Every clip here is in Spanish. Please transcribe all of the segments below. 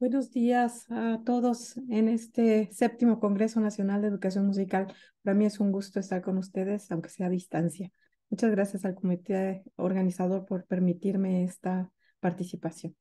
Buenos días a todos en este séptimo Congreso Nacional de Educación Musical. Para mí es un gusto estar con ustedes, aunque sea a distancia. Muchas gracias al comité organizador por permitirme esta participación.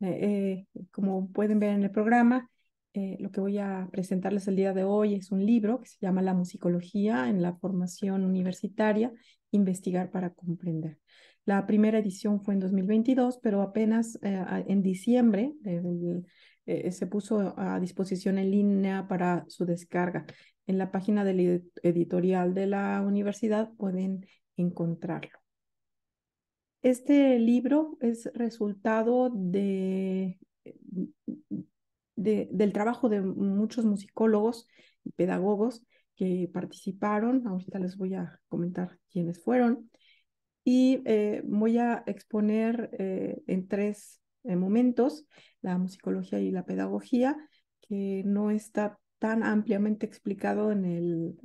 Eh, eh, como pueden ver en el programa, eh, lo que voy a presentarles el día de hoy es un libro que se llama La musicología en la formación universitaria, investigar para comprender. La primera edición fue en 2022, pero apenas eh, en diciembre eh, se puso a disposición en línea para su descarga. En la página del editorial de la universidad pueden encontrarlo. Este libro es resultado de, del trabajo de muchos musicólogos y pedagogos que participaron. Ahorita les voy a comentar quiénes fueron y eh, voy a exponer eh, en tres eh, momentos la musicología y la pedagogía, que no está tan ampliamente explicado en el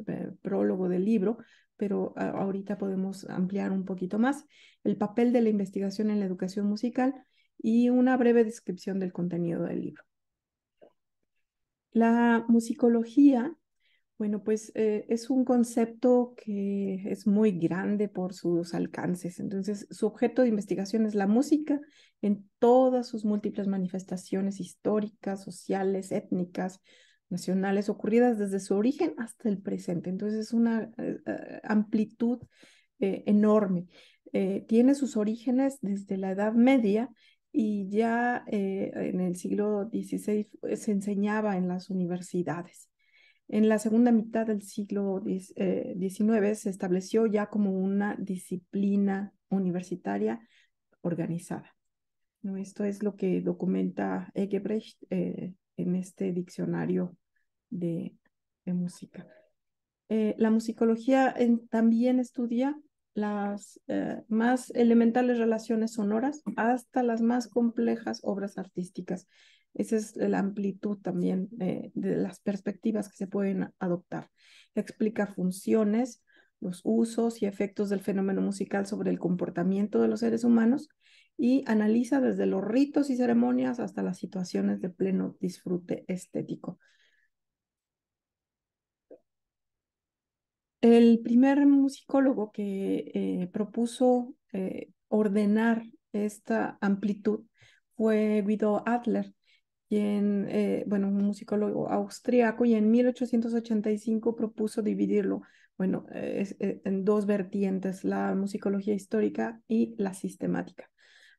prólogo del libro, pero ah, ahorita podemos ampliar un poquito más el papel de la investigación en la educación musical y una breve descripción del contenido del libro. La musicología bueno, pues eh, es un concepto que es muy grande por sus alcances. Entonces, su objeto de investigación es la música en todas sus múltiples manifestaciones históricas, sociales, étnicas, nacionales, ocurridas desde su origen hasta el presente. Entonces, es una eh, eh, amplitud enorme. tiene sus orígenes desde la Edad Media y ya en el siglo XVI se enseñaba en las universidades. En la segunda mitad del siglo XIX eh, se estableció ya como una disciplina universitaria organizada. Esto es lo que documenta Egebrecht eh, en este diccionario de, música. Eh, la musicología también estudia las más elementales relaciones sonoras hasta las más complejas obras artísticas. Esa es la amplitud también eh, de, las perspectivas que se pueden adoptar. Explica funciones, los usos y efectos del fenómeno musical sobre el comportamiento de los seres humanos y analiza desde los ritos y ceremonias hasta las situaciones de pleno disfrute estético. El primer musicólogo que eh, propuso eh, ordenar esta amplitud fue Guido Adler eh, bueno, un musicólogo austriaco, y en 1885 propuso dividirlo, bueno, eh, eh, en dos vertientes, la musicología histórica y la sistemática.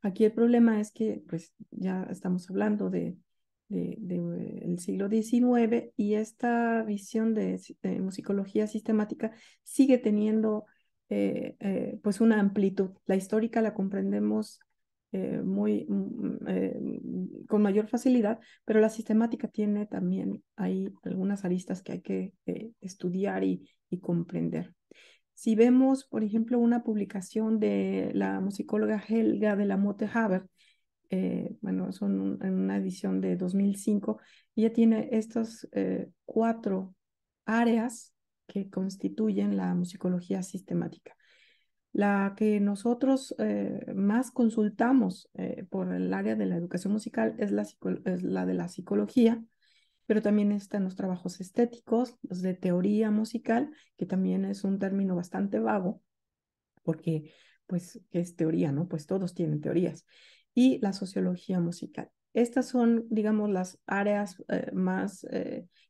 Aquí el problema es que, pues, ya estamos hablando de, del de, el siglo XIX y esta visión de, musicología sistemática sigue teniendo, pues, una amplitud. La histórica la comprendemos eh, muy, mm, mm, eh, mm, con mayor facilidad, pero la sistemática tiene también, hay algunas aristas que hay que eh, estudiar y, comprender. Si vemos, por ejemplo, una publicación de la musicóloga Helga de la Motte Haber, bueno, son en una edición de 2005, ella tiene estas cuatro áreas que constituyen la musicología sistemática la que nosotros eh, más consultamos eh, por el área de la educación musical es la, de la psicología, pero también están los trabajos estéticos, los de teoría musical, que también es un término bastante vago, porque pues es teoría, ¿no? Pues todos tienen teorías. Y la sociología musical. Estas son, digamos, las áreas eh, más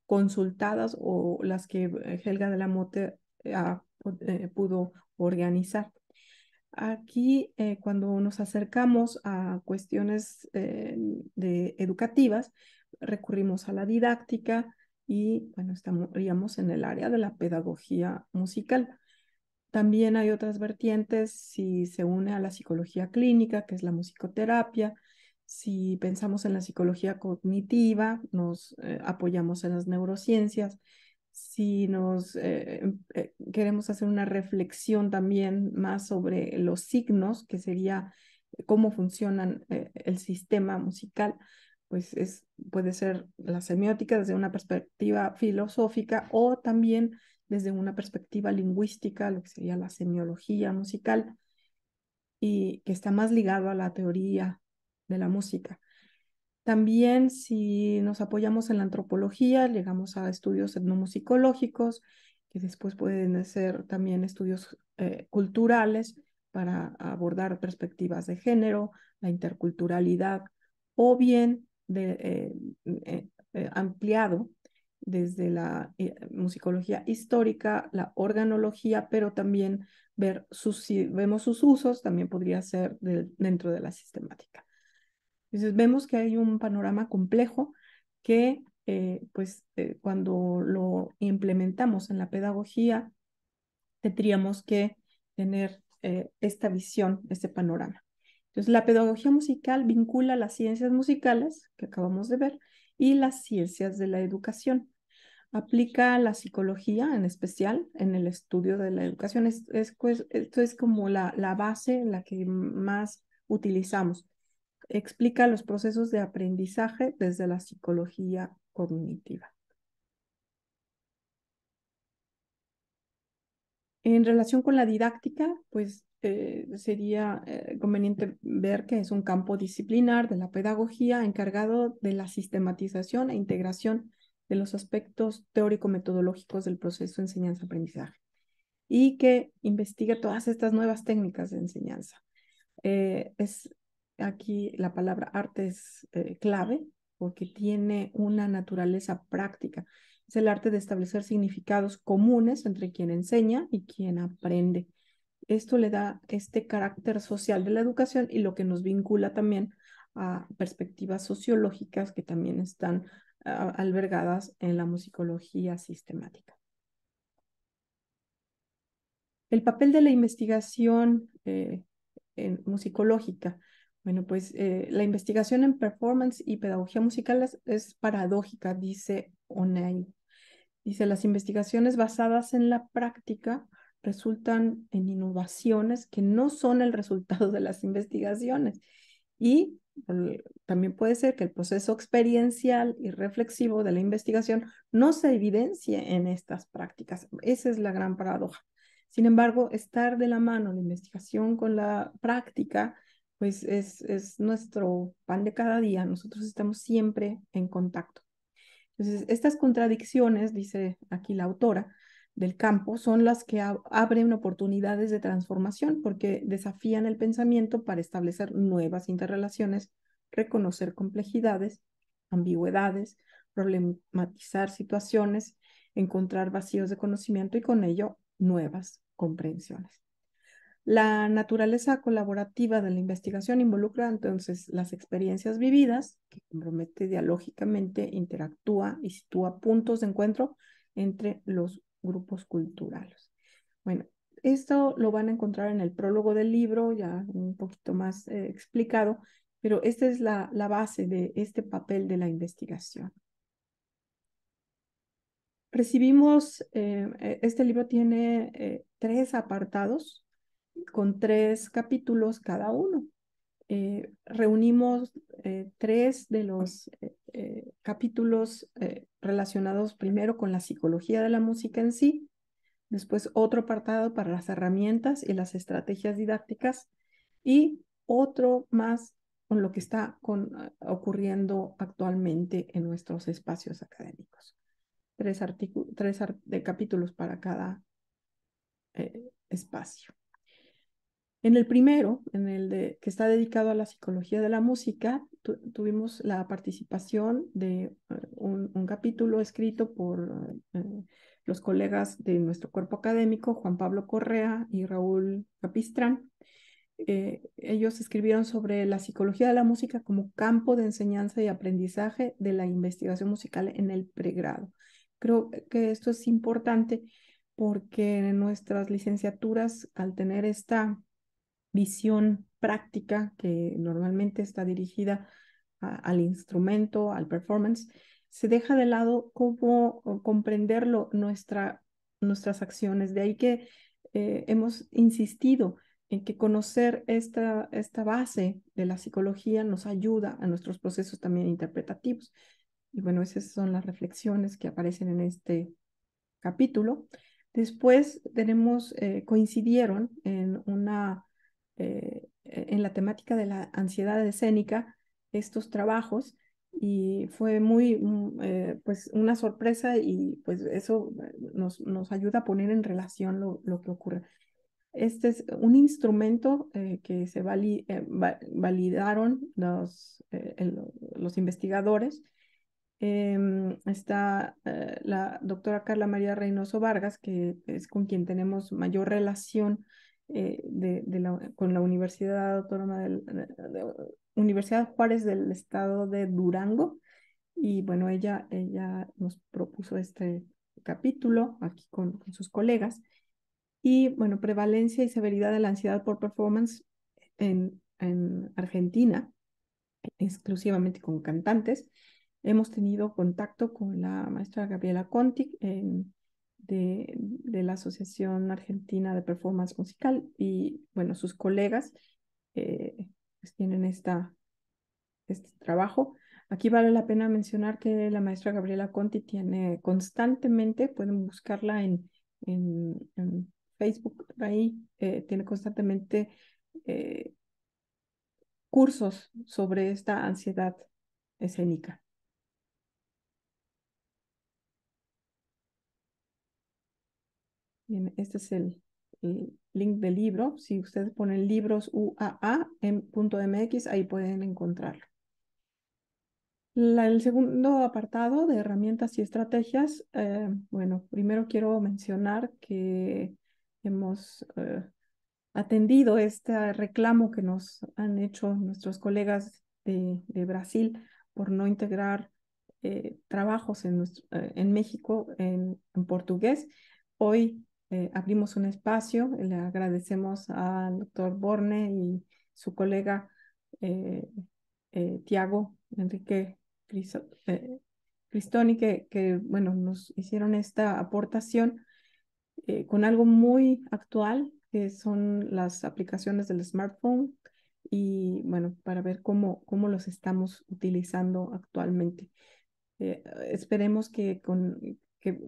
consultadas o las que Helga de la Mote pudo organizar. Aquí, eh, cuando nos acercamos a cuestiones eh, educativas, recurrimos a la didáctica y, bueno, estaríamos en el área de la pedagogía musical. También hay otras vertientes, si se une a la psicología clínica, que es la musicoterapia, si pensamos en la psicología cognitiva, nos eh, apoyamos en las neurociencias, si nos eh, em, eh, queremos hacer una reflexión también más sobre los signos, que sería eh, cómo funcionan el sistema musical, pues puede ser la semiótica desde una perspectiva filosófica o también desde una perspectiva lingüística, lo que sería la semiología musical, y que está más ligado a la teoría de la música. También si nos apoyamos en la antropología, llegamos a estudios etnomusicológicos, que después pueden ser también estudios eh, culturales para abordar perspectivas de género, la interculturalidad, o bien de, eh, eh, ampliado desde la musicología histórica, la organología, pero también ver sus, vemos sus usos, también podría ser dentro de la sistemática. Entonces vemos que hay un panorama complejo que eh, pues eh, cuando lo implementamos en la pedagogía tendríamos que tener eh, esta visión, este panorama. Entonces la pedagogía musical vincula las ciencias musicales que acabamos de ver y las ciencias de la educación. Aplica la psicología en especial en el estudio de la educación. Pues, esto es como la, la base, la que más utilizamos explica los procesos de aprendizaje desde la psicología cognitiva. En relación con la didáctica, pues eh, sería eh, conveniente ver que es un campo disciplinar de la pedagogía encargado de la sistematización e integración de los aspectos teórico-metodológicos del proceso de enseñanza-aprendizaje y que investiga todas estas nuevas técnicas de enseñanza. Eh, es aquí la palabra arte es eh, clave porque tiene una naturaleza práctica. Es el arte de establecer significados comunes entre quien enseña y quien aprende. Esto le da este carácter social de la educación y lo que nos vincula también a perspectivas sociológicas que también están ah, albergadas en la musicología sistemática. El papel de la investigación eh, musicológica bueno, pues eh, la investigación en performance y pedagogía musical es, paradójica, dice Onay. Dice, las investigaciones basadas en la práctica resultan en innovaciones que no son el resultado de las investigaciones. Y también puede ser que el proceso experiencial y reflexivo de la investigación no se evidencie en estas prácticas. Esa es la gran paradoja. Sin embargo, estar de la mano la investigación con la práctica pues es, nuestro pan de cada día, nosotros estamos siempre en contacto. Entonces, estas contradicciones, dice aquí la autora del campo, son las que abren oportunidades de transformación porque desafían el pensamiento para establecer nuevas interrelaciones, reconocer complejidades, ambigüedades, problematizar situaciones, encontrar vacíos de conocimiento y con ello nuevas comprensiones. La naturaleza colaborativa de la investigación involucra entonces las experiencias vividas, que compromete dialógicamente, interactúa y sitúa puntos de encuentro entre los grupos culturales. Bueno, esto lo van a encontrar en el prólogo del libro, ya un poquito más eh, explicado, pero esta es la, base de este papel de la investigación. Recibimos, eh, e, este libro tiene eh, tres apartados con tres capítulos cada uno. Eh, reunimos eh, tres de los eh, capítulos relacionados primero con la psicología de la música en sí, después otro apartado para las herramientas y las estrategias didácticas y otro más con lo que está ocurriendo actualmente en nuestros espacios académicos. Tres, tres de capítulos para cada espacio. En el primero, en el de, que está dedicado a la psicología de la música, tuvimos la participación de eh, un, capítulo escrito por eh, eh, los colegas de nuestro cuerpo académico, Juan Pablo Correa y Raúl Capistrán. ellos escribieron sobre la psicología de la música como campo de enseñanza y aprendizaje de la investigación musical en el pregrado. Creo que esto es importante porque en nuestras licenciaturas, al tener esta visión práctica que normalmente está dirigida al instrumento, al performance, se deja de lado cómo comprenderlo nuestra, nuestras acciones. De ahí que eh, hemos insistido en que conocer esta, esta base de la psicología nos ayuda a nuestros procesos también interpretativos. Y bueno, esas son las reflexiones que aparecen en este capítulo. Después tenemos, eh, coincidieron en una eh, e-, en la temática de la ansiedad escénica estos trabajos y fue muy, mm, eh, pues una sorpresa y pues eso eh, nos, nos ayuda a poner en relación lo, lo, que ocurre. Este es un instrumento que se validaron los, los investigadores em, está la doctora Carla María Reynoso Vargas, que es con quien tenemos mayor relación eh, de, con la Universidad Autónoma del, de, Universidad Juárez del Estado de Durango. Y bueno, ella, ella nos propuso este capítulo aquí con, sus colegas. Y bueno, prevalencia y severidad de la ansiedad por performance en, en Argentina, exclusivamente con cantantes. Hemos tenido contacto con la maestra Gabriela Conti en de, la Asociación Argentina de Performance Musical y, bueno, sus colegas eh, pues tienen esta, este trabajo. Aquí vale la pena mencionar que la maestra Gabriela Conti tiene constantemente, pueden buscarla en, en, Facebook, ahí eh, tiene constantemente eh, cursos sobre esta ansiedad escénica. este es el, link del libro. Si ustedes ponen libros uaa.mx, ahí pueden encontrarlo. el segundo apartado de herramientas y estrategias, eh, bueno, primero quiero mencionar que hemos eh, atendido este reclamo que nos han hecho nuestros colegas de, Brasil por no integrar eh, trabajos en, México en, en portugués. Hoy eh, abrimos un espacio. Le agradecemos al doctor Borne y su colega eh, eh, Tiago Enrique Cristoni, que, que, bueno, nos hicieron esta aportación con algo muy actual, que son las aplicaciones del smartphone y bueno, para ver cómo, cómo los estamos utilizando actualmente. esperemos que, con, que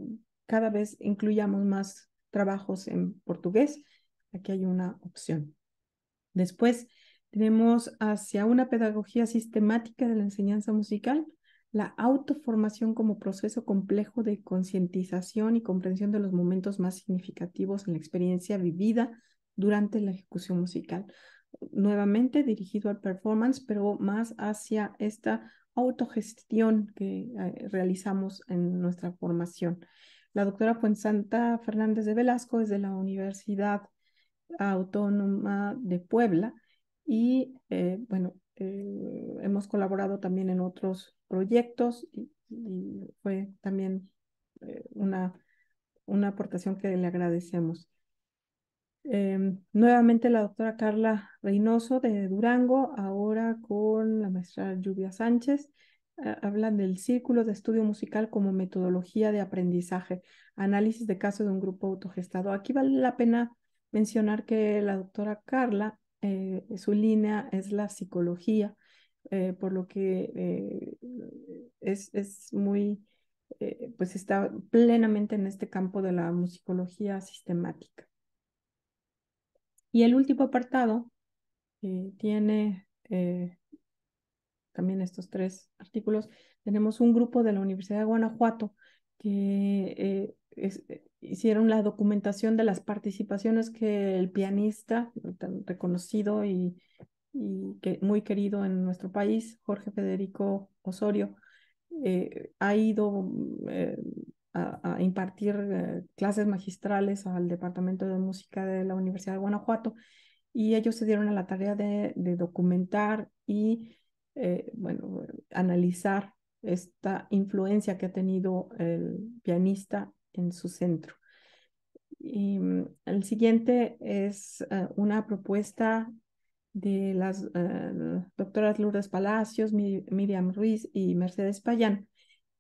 cada vez incluyamos más trabajos en portugués. Aquí hay una opción. Después tenemos hacia una pedagogía sistemática de la enseñanza musical, la autoformación como proceso complejo de concientización y comprensión de los momentos más significativos en la experiencia vivida durante la ejecución musical. Nuevamente dirigido al performance, pero más hacia esta autogestión que eh, realizamos en nuestra formación. La doctora Santa Fernández de Velasco es de la Universidad Autónoma de Puebla y, eh, bueno, eh, hemos colaborado también en otros proyectos y, fue también eh, una, una aportación que le agradecemos. Em, nuevamente la doctora Carla Reynoso de Durango, ahora con la maestra Lluvia Sánchez, eh, hablan del círculo de estudio musical como metodología de aprendizaje, análisis de caso de un grupo autogestado. Aquí vale la pena mencionar que la doctora Carla, eh, su línea es la psicología, eh, por lo que es, es, muy, pues está plenamente en este campo de la musicología sistemática. Y el último apartado tiene también estos tres artículos, tenemos un grupo de la Universidad de Guanajuato que eh, eh, hicieron la documentación de las participaciones que el pianista tan reconocido y, y que, muy querido en nuestro país, Jorge Federico Osorio, eh, ha ido a, impartir clases magistrales al Departamento de Música de la Universidad de Guanajuato y ellos se dieron a la tarea de documentar y eh, bueno, analizar esta influencia que ha tenido el pianista en su centro. Y, mm, el siguiente es eh, una propuesta de las eh, doctoras Lourdes Palacios, Miriam Ruiz y Mercedes Payán,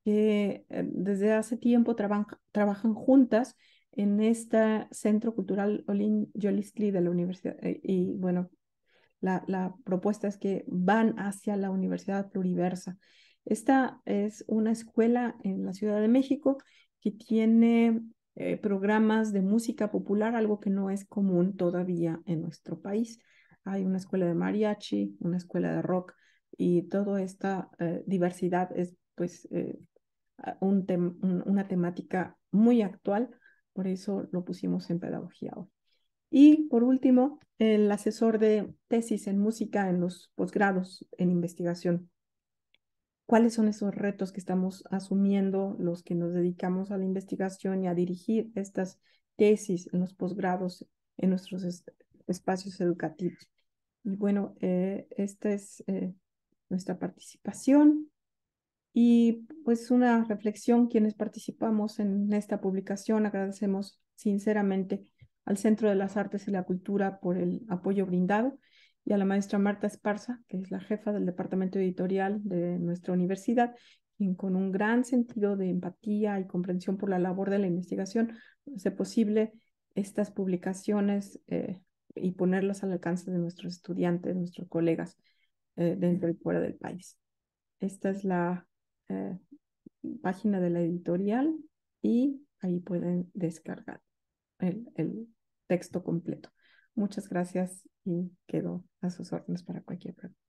que desde hace tiempo trabajan juntas en este Centro Cultural Olin de la Universidad, y bueno, la, propuesta es que van hacia la Universidad Pluriversa. Esta es una escuela en la Ciudad de México que tiene eh, programas de música popular, algo que no es común todavía en nuestro país. Hay una escuela de mariachi, una escuela de rock y toda esta eh, diversidad es pues eh, una temática muy actual, por eso lo pusimos en pedagogía hoy. Y por último, el asesor de tesis en música en los posgrados en investigación. ¿Cuáles son esos retos que estamos asumiendo los que nos dedicamos a la investigación y a dirigir estas tesis en los posgrados en nuestros espacios educativos? Y bueno, eh, esta es eh, nuestra participación y pues una reflexión quienes participamos en esta publicación. Agradecemos sinceramente al Centro de las Artes y la Cultura por el apoyo brindado y a la maestra Marta Esparza, que es la jefa del departamento editorial de nuestra universidad, quien con un gran sentido de empatía y comprensión por la labor de la investigación hace posible estas publicaciones eh, y ponerlas al alcance de nuestros estudiantes, nuestros colegas eh, dentro y fuera del país. Esta es la eh, página de la editorial y ahí pueden descargar el, el texto completo. Muchas gracias y quedo a sus órdenes para cualquier pregunta.